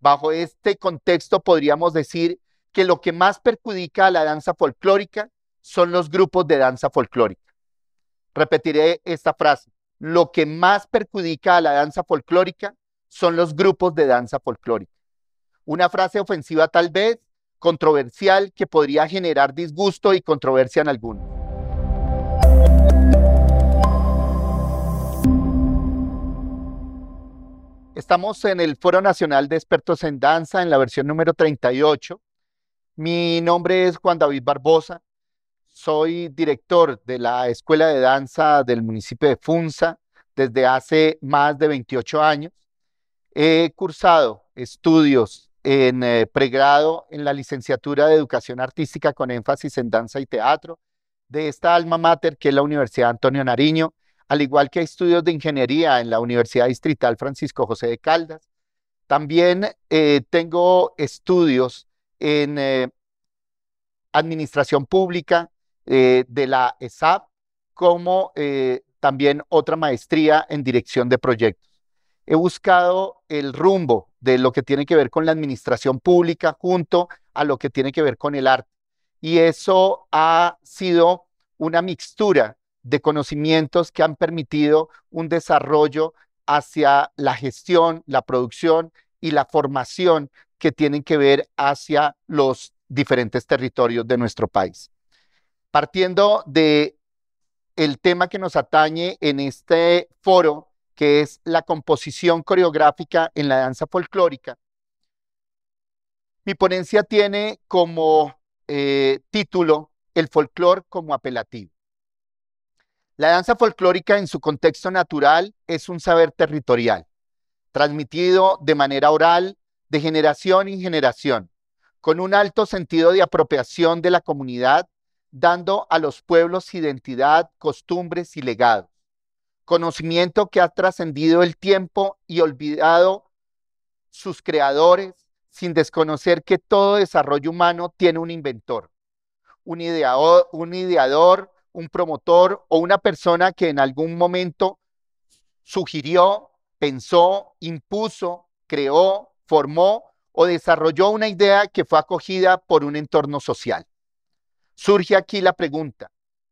Bajo este contexto podríamos decir que lo que más perjudica a la danza folclórica son los grupos de danza folclórica. Repetiré esta frase. Lo que más perjudica a la danza folclórica son los grupos de danza folclórica. Una frase ofensiva tal vez, controversial, que podría generar disgusto y controversia en algunos. Estamos en el Foro Nacional de Expertos en Danza, en la versión número 38. Mi nombre es Juan David Barbosa. Soy director de la Escuela de Danza del municipio de Funza desde hace más de 28 años. He cursado estudios en eh, pregrado en la licenciatura de Educación Artística con énfasis en danza y teatro de esta alma mater que es la Universidad Antonio Nariño al igual que hay estudios de ingeniería en la Universidad Distrital Francisco José de Caldas. También eh, tengo estudios en eh, administración pública eh, de la ESAP, como también otra maestría en dirección de proyectos. He buscado el rumbo de lo que tiene que ver con la administración pública junto a lo que tiene que ver con el arte. Y eso ha sido una mixtura de conocimientos que han permitido un desarrollo hacia la gestión, la producción y la formación que tienen que ver hacia los diferentes territorios de nuestro país. Partiendo de el tema que nos atañe en este foro, que es la composición coreográfica en la danza folclórica. Mi ponencia tiene como eh, título El folclor como apelativo. La danza folclórica en su contexto natural es un saber territorial, transmitido de manera oral de generación en generación, con un alto sentido de apropiación de la comunidad, dando a los pueblos identidad, costumbres y legado. Conocimiento que ha trascendido el tiempo y olvidado sus creadores, sin desconocer que todo desarrollo humano tiene un inventor, un, ideador, un ideador un promotor o una persona que en algún momento sugirió, pensó, impuso, creó, formó o desarrolló una idea que fue acogida por un entorno social. Surge aquí la pregunta,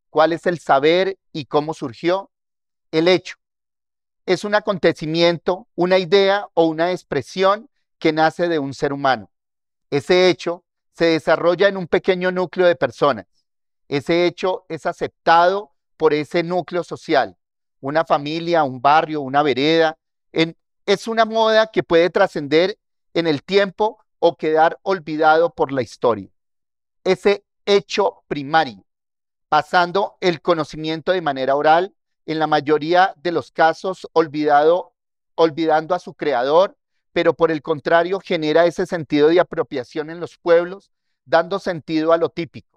¿cuál es el saber y cómo surgió? El hecho. Es un acontecimiento, una idea o una expresión que nace de un ser humano. Ese hecho se desarrolla en un pequeño núcleo de personas ese hecho es aceptado por ese núcleo social, una familia, un barrio, una vereda. es una moda que puede trascender en el tiempo o quedar olvidado por la historia. Ese hecho primario, pasando el conocimiento de manera oral, en la mayoría de los casos olvidado, olvidando a su creador, pero por el contrario genera ese sentido de apropiación en los pueblos, dando sentido a lo típico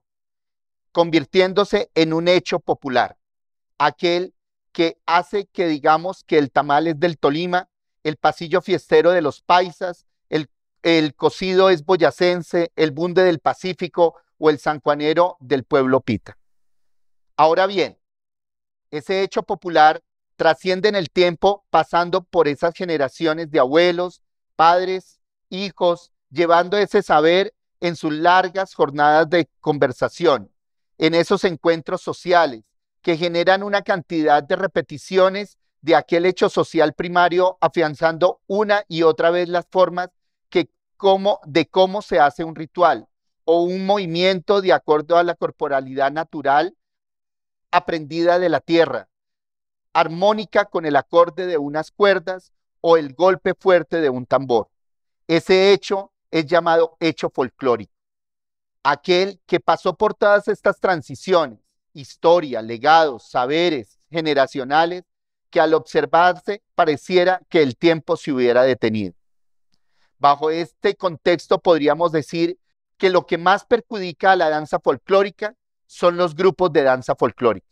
convirtiéndose en un hecho popular. Aquel que hace que digamos que el tamal es del Tolima, el pasillo fiestero de los paisas, el, cocido es boyacense, el bunde del Pacífico o el Sancuanero del pueblo pita. Ahora bien, ese hecho popular trasciende en el tiempo pasando por esas generaciones de abuelos, padres, hijos, llevando ese saber en sus largas jornadas de conversación, en esos encuentros sociales que generan una cantidad de repeticiones de aquel hecho social primario, afianzando una y otra vez las formas que, como, de cómo se hace un ritual o un movimiento de acuerdo a la corporalidad natural aprendida de la tierra, armónica con el acorde de unas cuerdas o el golpe fuerte de un tambor. Ese hecho es llamado hecho folclórico aquel que pasó por todas estas transiciones, historia, legados, saberes generacionales, que al observarse pareciera que el tiempo se hubiera detenido. Bajo este contexto podríamos decir que lo que más perjudica a la danza folclórica son los grupos de danza folclórica.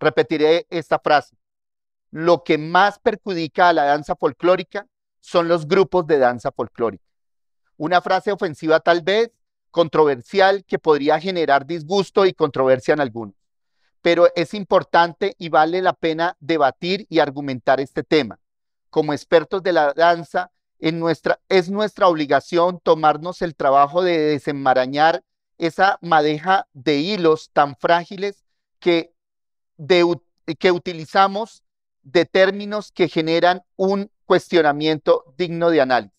Repetiré esta frase. Lo que más perjudica a la danza folclórica son los grupos de danza folclórica. Una frase ofensiva tal vez, controversial que podría generar disgusto y controversia en algunos. Pero es importante y vale la pena debatir y argumentar este tema. Como expertos de la danza, en nuestra, es nuestra obligación tomarnos el trabajo de desenmarañar esa madeja de hilos tan frágiles que utilizamos de términos que generan un cuestionamiento digno de análisis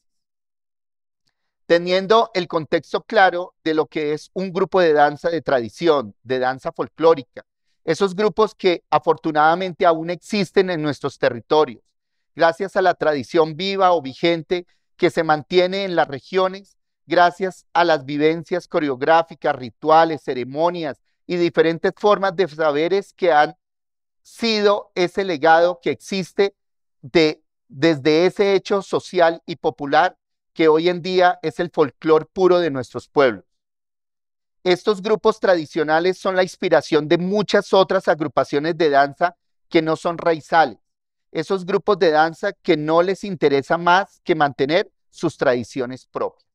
teniendo el contexto claro de lo que es un grupo de danza de tradición, de danza folclórica, esos grupos que afortunadamente aún existen en nuestros territorios, gracias a la tradición viva o vigente que se mantiene en las regiones, gracias a las vivencias coreográficas, rituales, ceremonias y diferentes formas de saberes que han sido ese legado que existe desde ese hecho social y popular que hoy en día es el folclor puro de nuestros pueblos. Estos grupos tradicionales son la inspiración de muchas otras agrupaciones de danza que no son raizales, esos grupos de danza que no les interesa más que mantener sus tradiciones propias.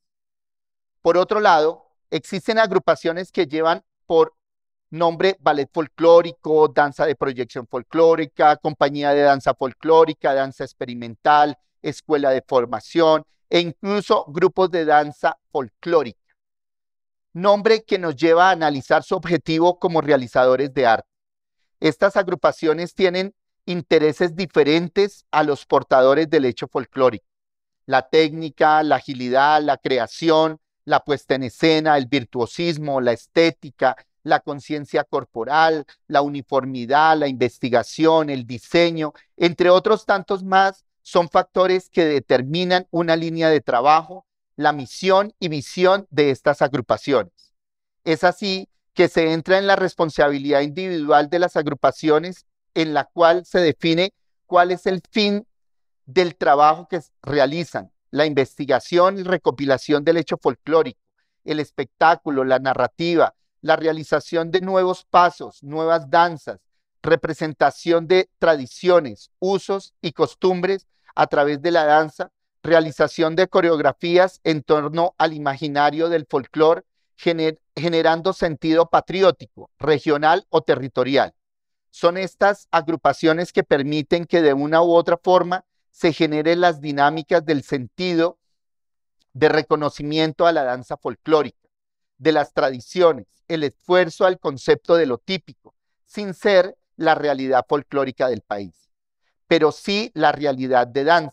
Por otro lado, existen agrupaciones que llevan por nombre ballet folclórico, danza de proyección folclórica, compañía de danza folclórica, danza experimental, escuela de formación, e incluso grupos de danza folclórica. Nombre que nos lleva a analizar su objetivo como realizadores de arte. Estas agrupaciones tienen intereses diferentes a los portadores del hecho folclórico. La técnica, la agilidad, la creación, la puesta en escena, el virtuosismo, la estética, la conciencia corporal, la uniformidad, la investigación, el diseño, entre otros tantos más son factores que determinan una línea de trabajo, la misión y visión de estas agrupaciones. Es así que se entra en la responsabilidad individual de las agrupaciones en la cual se define cuál es el fin del trabajo que realizan, la investigación y recopilación del hecho folclórico, el espectáculo, la narrativa, la realización de nuevos pasos, nuevas danzas, representación de tradiciones, usos y costumbres a través de la danza, realización de coreografías en torno al imaginario del folclore, generando sentido patriótico, regional o territorial. Son estas agrupaciones que permiten que de una u otra forma se generen las dinámicas del sentido de reconocimiento a la danza folclórica, de las tradiciones, el esfuerzo al concepto de lo típico, sin ser la realidad folclórica del país pero sí la realidad de danza,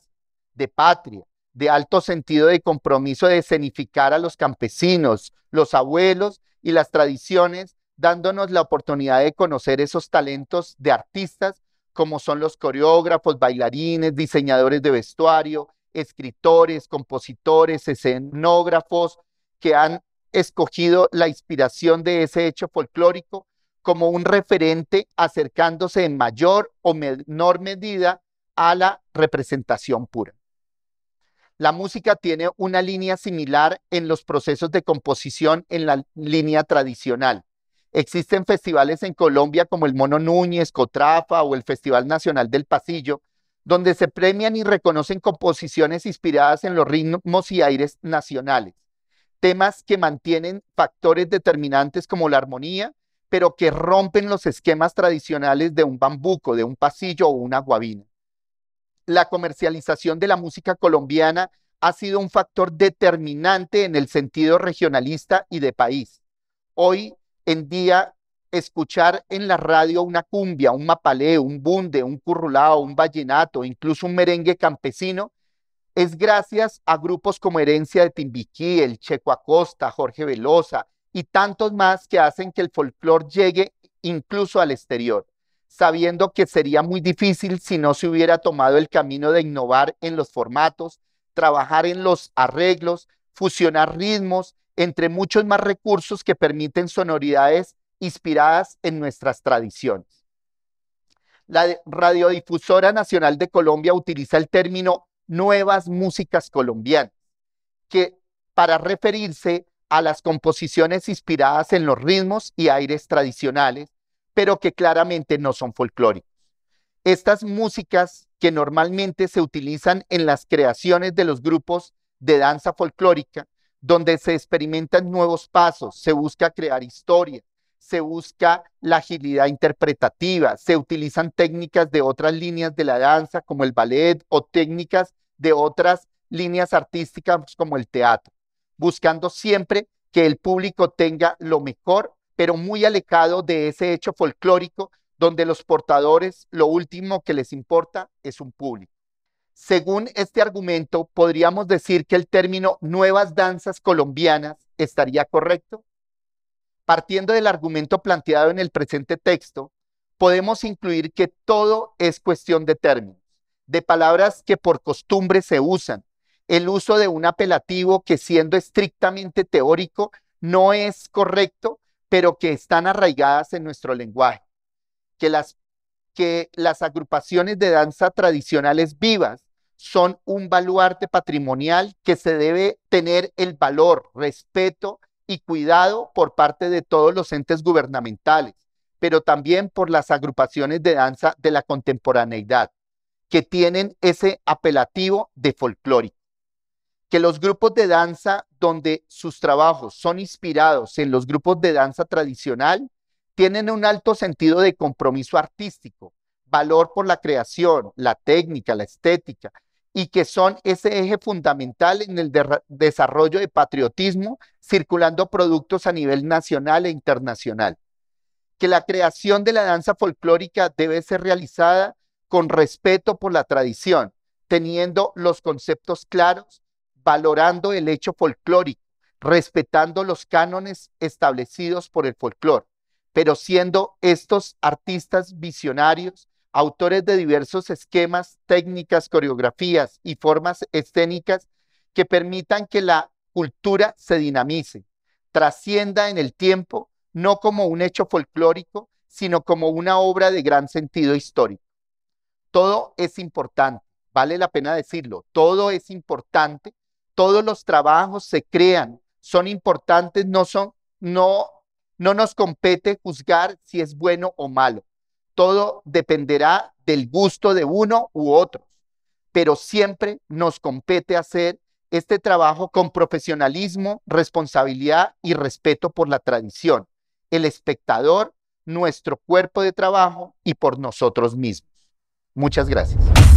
de patria, de alto sentido de compromiso de escenificar a los campesinos, los abuelos y las tradiciones, dándonos la oportunidad de conocer esos talentos de artistas como son los coreógrafos, bailarines, diseñadores de vestuario, escritores, compositores, escenógrafos, que han escogido la inspiración de ese hecho folclórico como un referente acercándose en mayor o menor medida a la representación pura. La música tiene una línea similar en los procesos de composición en la línea tradicional. Existen festivales en Colombia como el Mono Núñez, Cotrafa o el Festival Nacional del Pasillo, donde se premian y reconocen composiciones inspiradas en los ritmos y aires nacionales, temas que mantienen factores determinantes como la armonía pero que rompen los esquemas tradicionales de un bambuco, de un pasillo o una guabina. La comercialización de la música colombiana ha sido un factor determinante en el sentido regionalista y de país. Hoy en día, escuchar en la radio una cumbia, un mapalé, un bunde, un currulao, un vallenato, incluso un merengue campesino, es gracias a grupos como Herencia de Timbiquí, el Checo Acosta, Jorge Velosa, y tantos más que hacen que el folclore llegue incluso al exterior, sabiendo que sería muy difícil si no se hubiera tomado el camino de innovar en los formatos, trabajar en los arreglos, fusionar ritmos, entre muchos más recursos que permiten sonoridades inspiradas en nuestras tradiciones. La Radiodifusora Nacional de Colombia utiliza el término nuevas músicas colombianas, que para referirse a las composiciones inspiradas en los ritmos y aires tradicionales, pero que claramente no son folclóricos. Estas músicas que normalmente se utilizan en las creaciones de los grupos de danza folclórica, donde se experimentan nuevos pasos, se busca crear historia, se busca la agilidad interpretativa, se utilizan técnicas de otras líneas de la danza como el ballet o técnicas de otras líneas artísticas como el teatro buscando siempre que el público tenga lo mejor, pero muy alejado de ese hecho folclórico donde los portadores lo último que les importa es un público. Según este argumento, podríamos decir que el término nuevas danzas colombianas estaría correcto. Partiendo del argumento planteado en el presente texto, podemos incluir que todo es cuestión de términos, de palabras que por costumbre se usan, el uso de un apelativo que siendo estrictamente teórico no es correcto, pero que están arraigadas en nuestro lenguaje. Que las, agrupaciones de danza tradicionales vivas son un baluarte patrimonial que se debe tener el valor, respeto y cuidado por parte de todos los entes gubernamentales, pero también por las agrupaciones de danza de la contemporaneidad, que tienen ese apelativo de folclórico que los grupos de danza donde sus trabajos son inspirados en los grupos de danza tradicional tienen un alto sentido de compromiso artístico, valor por la creación, la técnica, la estética, y que son ese eje fundamental en el desarrollo de patriotismo, circulando productos a nivel nacional e internacional. Que la creación de la danza folclórica debe ser realizada con respeto por la tradición, teniendo los conceptos claros valorando el hecho folclórico, respetando los cánones establecidos por el folclore, pero siendo estos artistas visionarios, autores de diversos esquemas, técnicas, coreografías y formas escénicas que permitan que la cultura se dinamice, trascienda en el tiempo, no como un hecho folclórico, sino como una obra de gran sentido histórico. Todo es importante, vale la pena decirlo, todo es importante todos los trabajos se crean, son importantes, no son, no, no nos compete juzgar si es bueno o malo. Todo dependerá del gusto de uno u otro, pero siempre nos compete hacer este trabajo con profesionalismo, responsabilidad y respeto por la tradición, el espectador, nuestro cuerpo de trabajo y por nosotros mismos. Muchas gracias.